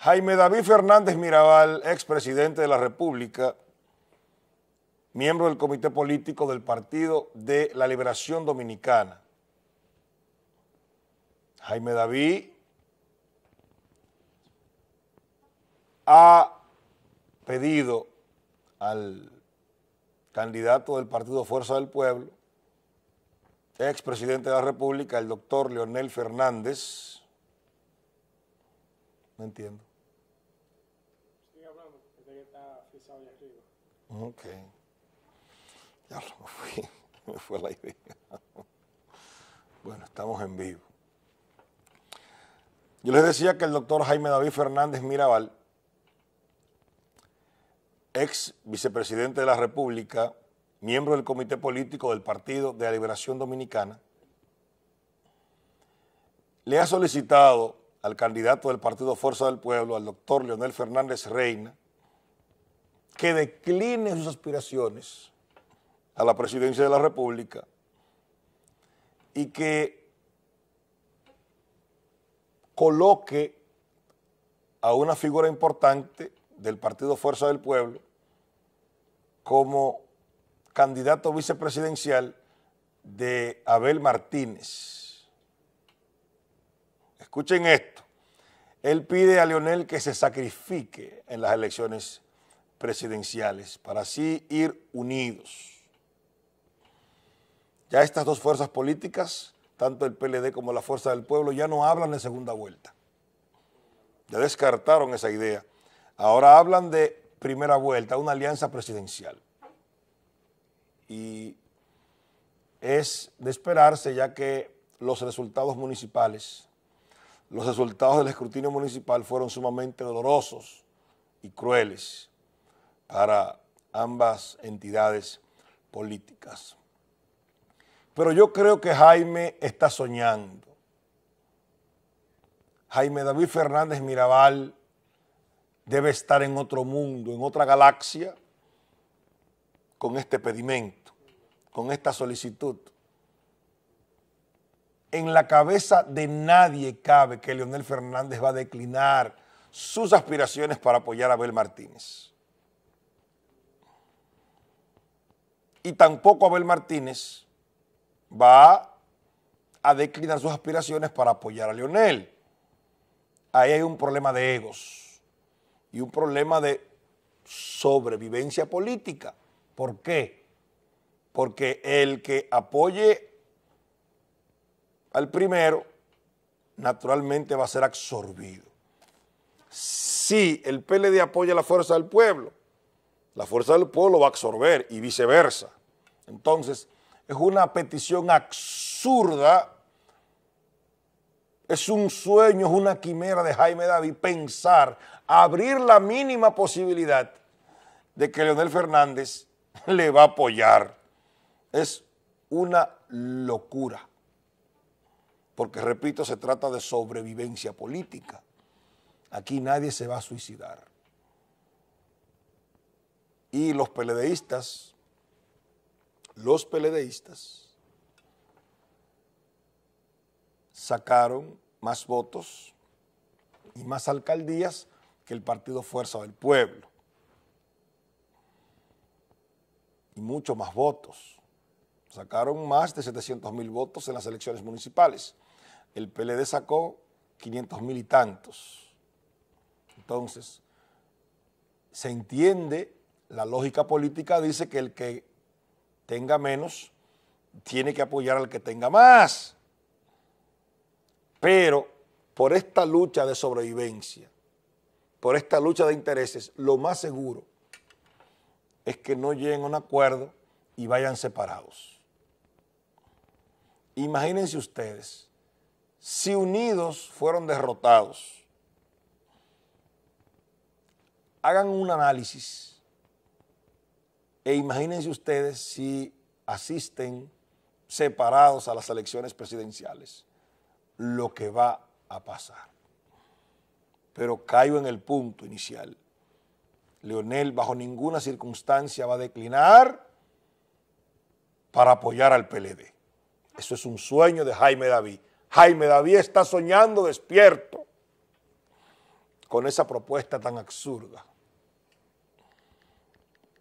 Jaime David Fernández Mirabal, expresidente de la República, miembro del Comité Político del Partido de la Liberación Dominicana. Jaime David ha pedido al candidato del Partido Fuerza del Pueblo, expresidente de la República, el doctor Leonel Fernández, no entiendo. Sigue hablando, que está frisado allá arriba. Ok. Ya lo fui, me fue la idea. Bueno, estamos en vivo. Yo les decía que el doctor Jaime David Fernández Mirabal, ex vicepresidente de la República, miembro del Comité Político del Partido de la Liberación Dominicana, le ha solicitado al candidato del Partido Fuerza del Pueblo, al doctor Leonel Fernández Reina, que decline sus aspiraciones a la presidencia de la República y que coloque a una figura importante del Partido Fuerza del Pueblo como candidato vicepresidencial de Abel Martínez. Escuchen esto. Él pide a Leonel que se sacrifique en las elecciones presidenciales para así ir unidos. Ya estas dos fuerzas políticas, tanto el PLD como la Fuerza del Pueblo, ya no hablan de segunda vuelta. Ya descartaron esa idea. Ahora hablan de primera vuelta, una alianza presidencial. Y es de esperarse ya que los resultados municipales los resultados del escrutinio municipal fueron sumamente dolorosos y crueles para ambas entidades políticas. Pero yo creo que Jaime está soñando. Jaime David Fernández Mirabal debe estar en otro mundo, en otra galaxia, con este pedimento, con esta solicitud en la cabeza de nadie cabe que Leonel Fernández va a declinar sus aspiraciones para apoyar a Abel Martínez. Y tampoco Abel Martínez va a declinar sus aspiraciones para apoyar a Leonel. Ahí hay un problema de egos y un problema de sobrevivencia política. ¿Por qué? Porque el que apoye al primero, naturalmente va a ser absorbido. Si el PLD apoya la fuerza del pueblo, la fuerza del pueblo va a absorber y viceversa. Entonces, es una petición absurda, es un sueño, es una quimera de Jaime David pensar, abrir la mínima posibilidad de que Leonel Fernández le va a apoyar. Es una locura porque repito, se trata de sobrevivencia política. Aquí nadie se va a suicidar. Y los peledeístas, los peledeístas sacaron más votos y más alcaldías que el Partido Fuerza del Pueblo. Y muchos más votos. Sacaron más de 700 mil votos en las elecciones municipales. El PLD sacó 500 mil y tantos. Entonces, se entiende, la lógica política dice que el que tenga menos tiene que apoyar al que tenga más. Pero por esta lucha de sobrevivencia, por esta lucha de intereses, lo más seguro es que no lleguen a un acuerdo y vayan separados. Imagínense ustedes, si unidos fueron derrotados, hagan un análisis e imagínense ustedes si asisten separados a las elecciones presidenciales, lo que va a pasar. Pero caigo en el punto inicial. Leonel bajo ninguna circunstancia va a declinar para apoyar al PLD. Eso es un sueño de Jaime David. Jaime David está soñando despierto con esa propuesta tan absurda.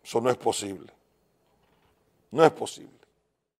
Eso no es posible. No es posible.